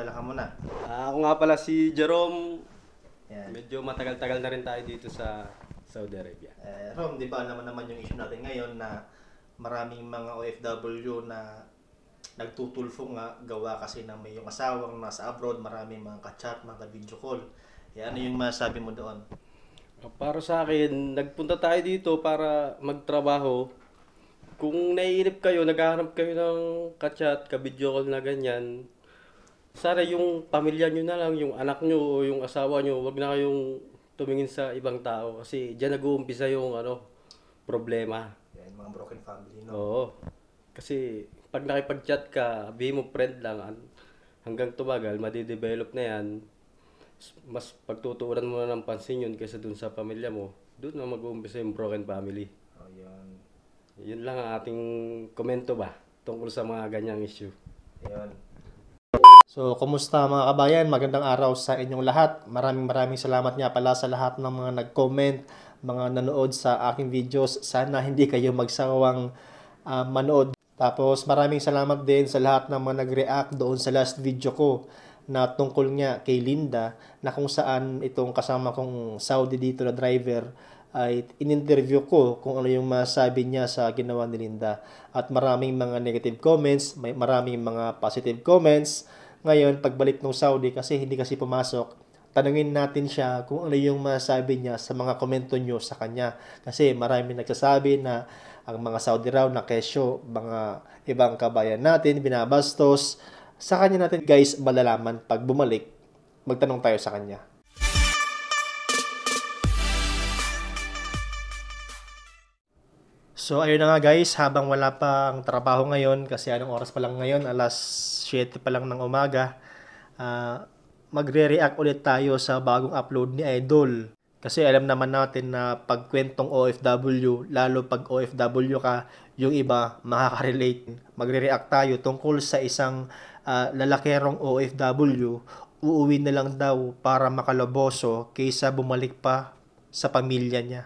pakilala ka muna. Ah, ako nga pala si Jerome. Yan. Medyo matagal-tagal na rin tayo dito sa Saudi Arabia. Eh, Rom, di ba naman naman yung issue natin ngayon na maraming mga OFW na nagtutulfo nga gawa kasi na may yung asawang nasa abroad, maraming mga ka-chat, mga video call. Eh, ano yung masabi mo doon? Ah, para sa akin, nagpunta tayo dito para magtrabaho. Kung naiinip kayo, naghahanap kayo ng kachat, ka-video call na ganyan, sana yung pamilya nyo na lang, yung anak nyo o yung asawa nyo, wag na kayong tumingin sa ibang tao kasi diyan nag-uumpisa yung ano, problema. Yan, mga broken family, no? Oo. Kasi pag nakipag-chat ka, be mo friend lang, hanggang tumagal, madidevelop na yan. Mas pagtutuuran mo na ng pansin yun kaysa dun sa pamilya mo. Doon na mag-uumpisa yung broken family. Oh, yan. Yun lang ang ating komento ba tungkol sa mga ganyang issue. Yan. So, kumusta mga kabayan? Magandang araw sa inyong lahat. Maraming maraming salamat nga pala sa lahat ng mga nag-comment, mga nanood sa aking videos. Sana hindi kayo magsawang uh, manood. Tapos, maraming salamat din sa lahat ng mga nag-react doon sa last video ko na tungkol nga kay Linda na kung saan itong kasama kong Saudi dito na driver ay in-interview ko kung ano yung masabi niya sa ginawa ni Linda. At maraming mga negative comments, may maraming mga positive comments, ngayon, pagbalik ng Saudi kasi hindi kasi pumasok, tanungin natin siya kung ano yung masabi niya sa mga komento nyo sa kanya. Kasi marami nagsasabi na ang mga Saudi raw na kesyo, mga ibang kabayan natin, binabastos. Sa kanya natin guys malalaman pag bumalik, magtanong tayo sa kanya. So ayun na nga guys, habang wala pa ang trabaho ngayon kasi anong oras pa lang ngayon, alas 7 pa lang ng umaga, uh, magre-react ulit tayo sa bagong upload ni Idol. Kasi alam naman natin na pag kwentong OFW, lalo pag OFW ka, yung iba makaka-relate. Magre-react tayo tungkol sa isang uh, lalakerong OFW, uuwi na lang daw para makaloboso kaysa bumalik pa sa pamilya niya.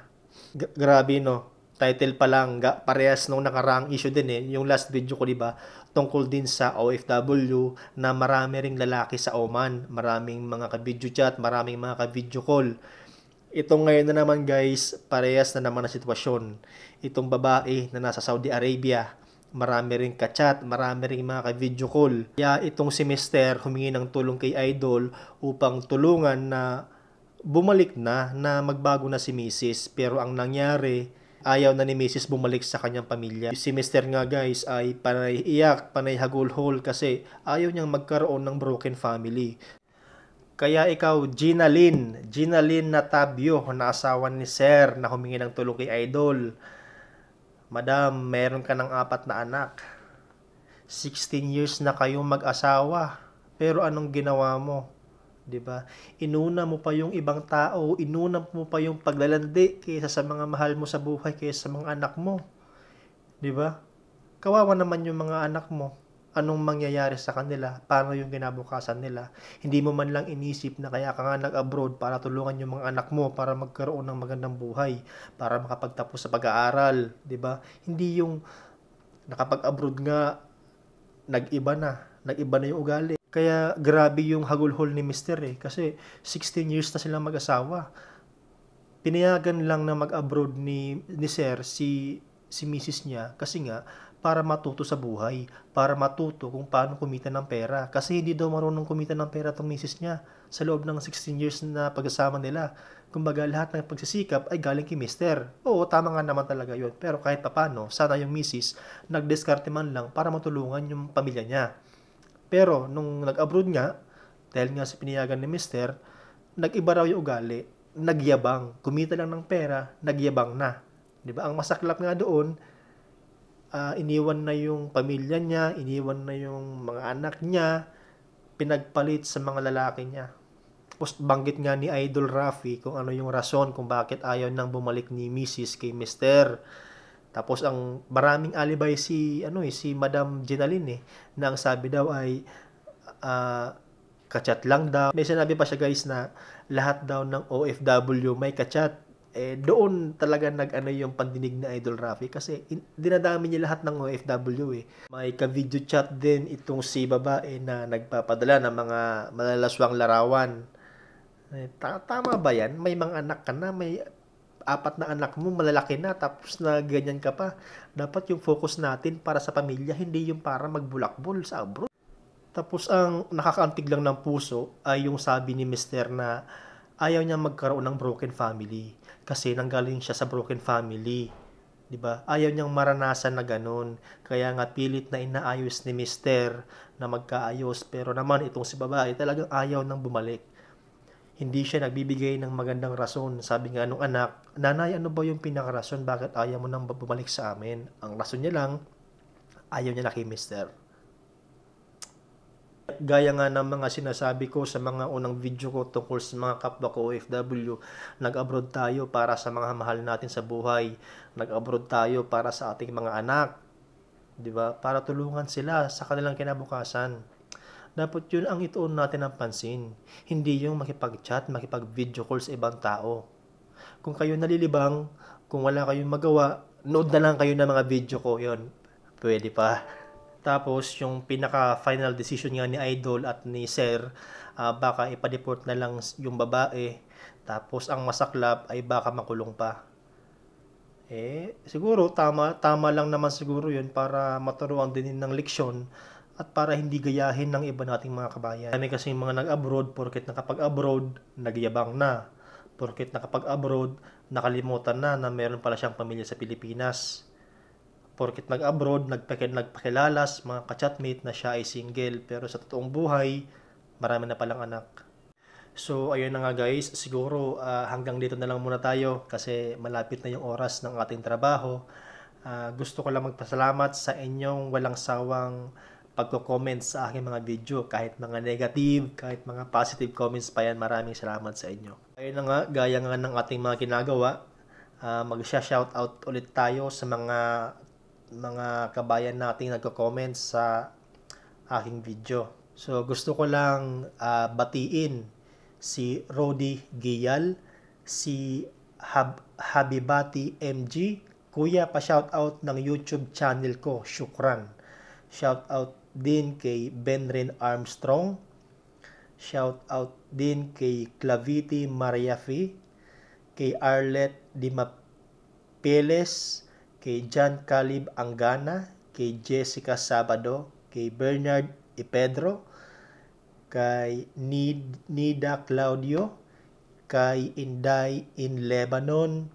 G- grabe no, title pa lang, parehas nung nakaraang issue din eh, yung last video ko, di ba, tungkol din sa OFW na marami ring lalaki sa Oman, maraming mga ka-video chat, maraming mga ka-video call. Ito ngayon na naman guys, parehas na naman na sitwasyon. Itong babae na nasa Saudi Arabia, marami ring ka-chat, marami ring mga ka-video call. Kaya itong si Mister humingi ng tulong kay Idol upang tulungan na bumalik na na magbago na si Mrs. Pero ang nangyari, ayaw na ni Mrs. bumalik sa kanyang pamilya. Si Mr. nga guys ay panay iyak, panay hagulhol kasi ayaw niyang magkaroon ng broken family. Kaya ikaw, Gina Lynn, Gina Lynn Natabio, na asawa ni Sir na humingi ng tulong kay Idol. Madam, meron ka ng apat na anak. 16 years na kayong mag-asawa. Pero anong ginawa mo? 'di ba? Inuna mo pa yung ibang tao, inuna mo pa yung paglalandi kaysa sa mga mahal mo sa buhay, kaysa sa mga anak mo. 'Di ba? Kawawa naman yung mga anak mo. Anong mangyayari sa kanila? Paano yung ginabukasan nila? Hindi mo man lang inisip na kaya ka nga nag-abroad para tulungan yung mga anak mo para magkaroon ng magandang buhay, para makapagtapos sa pag-aaral, 'di ba? Hindi yung nakapag-abroad nga nag-iba na, nag-iba na yung ugali. Kaya grabe yung hagulhol ni Mister eh. Kasi 16 years na silang mag-asawa. Pinayagan lang na mag-abroad ni, ni Sir si, si Mrs. niya kasi nga para matuto sa buhay, para matuto kung paano kumita ng pera. Kasi hindi daw marunong kumita ng pera tong Mrs. niya sa loob ng 16 years na pag-asama nila. Kumbaga lahat ng pagsisikap ay galing kay Mister. Oo, tama nga naman talaga yun. Pero kahit papano, sana yung Mrs. nagdiskarte man lang para matulungan yung pamilya niya. Pero nung nag-abroad nga, dahil nga sa pinayagan ni Mister, nag-iba raw yung ugali, nagyabang, kumita lang ng pera, nagyabang na. 'Di ba? Ang masaklap nga doon, uh, iniwan na yung pamilya niya, iniwan na yung mga anak niya, pinagpalit sa mga lalaki niya. Tapos banggit nga ni Idol Rafi kung ano yung rason kung bakit ayaw nang bumalik ni Mrs. kay Mr. Tapos ang maraming alibay si ano eh si Madam Jenaline eh na ang sabi daw ay uh, kachat lang daw. May sinabi pa siya guys na lahat daw ng OFW may kachat. Eh doon talaga nag-ano yung pandinig na Idol Rafi kasi in, dinadami niya lahat ng OFW eh. May ka-video chat din itong si babae na nagpapadala ng mga malalaswang larawan. Eh, tama ba yan? May mga anak ka na, may apat na anak mo, malalaki na, tapos na ganyan ka pa. Dapat yung focus natin para sa pamilya, hindi yung para magbulakbol sa abroad. Tapos ang nakakaantig lang ng puso ay yung sabi ni Mr. na ayaw niya magkaroon ng broken family kasi nanggaling siya sa broken family. 'di ba? Ayaw niyang maranasan na ganun. Kaya nga pilit na inaayos ni Mr. na magkaayos pero naman itong si babae talagang ayaw nang bumalik. Hindi siya nagbibigay ng magandang rason. Sabi nga nung anak, Nanay, ano ba yung pinakarason bakit ayaw mo nang bumalik sa amin? Ang rason niya lang, ayaw niya na kay mister. Gaya nga ng mga sinasabi ko sa mga unang video ko tungkol sa mga kapwa ko OFW, nag-abroad tayo para sa mga mahal natin sa buhay. Nag-abroad tayo para sa ating mga anak. 'di ba? Para tulungan sila sa kanilang kinabukasan. Dapat yun ang ituon natin ng pansin. Hindi yung makipag-chat, makipag-video call sa ibang tao. Kung kayo nalilibang, kung wala kayong magawa, nood na lang kayo ng mga video ko yon Pwede pa. Tapos, yung pinaka-final decision nga ni Idol at ni Sir, uh, baka ipadeport na lang yung babae. Tapos, ang masaklap ay baka makulong pa. Eh, siguro, tama, tama lang naman siguro yun para maturuan din ng leksyon at para hindi gayahin ng iba nating mga kabayan. Kami kasi mga nag-abroad porket nakapag-abroad, nagyabang na. Porket nakapag-abroad, nakalimutan na na meron pala siyang pamilya sa Pilipinas. Porket nag-abroad, nagpakil nagpakilala sa mga kachatmate na siya ay single pero sa totoong buhay, marami na palang anak. So ayun na nga guys, siguro uh, hanggang dito na lang muna tayo kasi malapit na yung oras ng ating trabaho. Uh, gusto ko lang magpasalamat sa inyong walang sawang pagko-comment sa aking mga video. Kahit mga negative, kahit mga positive comments pa yan, maraming salamat sa inyo. Kaya na nga, gaya nga ng ating mga ginagawa, uh, ah, mag-shout out ulit tayo sa mga mga kabayan nating nagko-comment sa aking video. So gusto ko lang uh, batiin si Rodi Giyal, si Hab Habibati MG, Kuya, pa shout out ng YouTube channel ko. Shukran. Shout out din kay Benren Armstrong. Shout out din kay Claviti Mariafi, kay Arlet Dimapeles, kay John Calib Angana, kay Jessica Sabado, kay Bernard Ipedro, kay Nida Claudio, kay Inday in Lebanon,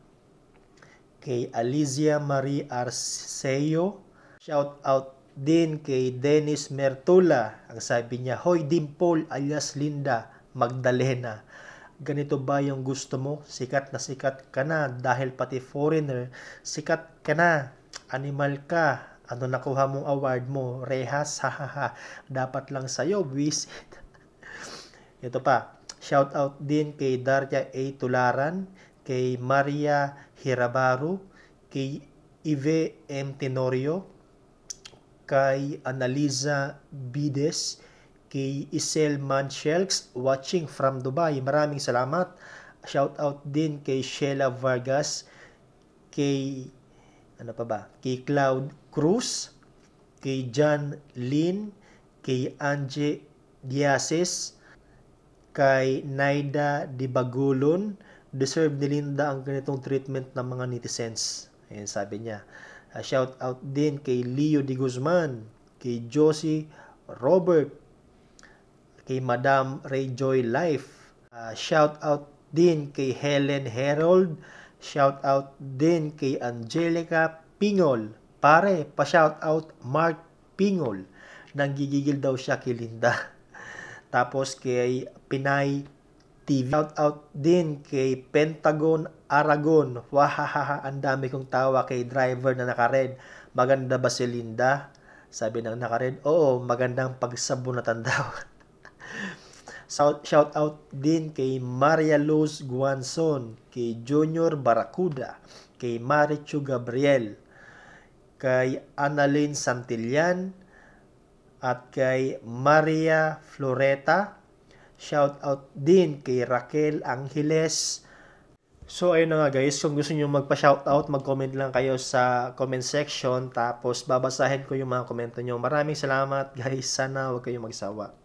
kay Alicia Marie Arceo, shout out din kay Dennis Mertola. Ang sabi niya, Hoy Dimple alias Linda Magdalena. Ganito ba yung gusto mo? Sikat na sikat ka na dahil pati foreigner, sikat ka na. Animal ka. Ano nakuha mong award mo? Rehas, hahaha. Dapat lang sa'yo, visit. Ito pa, shout out din kay Darya A. Tularan, kay Maria Hirabaru, kay Ive M. Tenorio, kay Analiza Bides, kay Isel Manshelks watching from Dubai. Maraming salamat. Shout out din kay Sheila Vargas, kay ano pa ba? Kay Cloud Cruz, kay John Lin, kay Anje Diases, kay Naida Dibagulon, deserve ni Linda ang ganitong treatment ng mga netizens. Ayan sabi niya. A shout out din kay Leo de Guzman, kay Josie Robert, kay Madam Ray Joy Life. A shout out din kay Helen Herold. Shout out din kay Angelica Pingol. Pare, pa-shout out Mark Pingol. Nanggigigil daw siya kay Linda. Tapos kay Pinay TV. Shout out din kay Pentagon Aragon, wahahaha, ang dami kong tawa kay driver na nakared. Maganda ba si Linda? Sabi ng nakared, oo, magandang pagsabunatan daw. Shout out din kay Maria Luz Guanzon, kay Junior Baracuda, kay Marichu Gabriel, kay Annalyn Santillan, at kay Maria Floreta. Shout out din kay Raquel Angeles, So ayun na nga guys, kung gusto niyo magpa-shoutout, mag-comment lang kayo sa comment section tapos babasahin ko yung mga komento niyo. Maraming salamat guys, sana huwag kayong magsawa.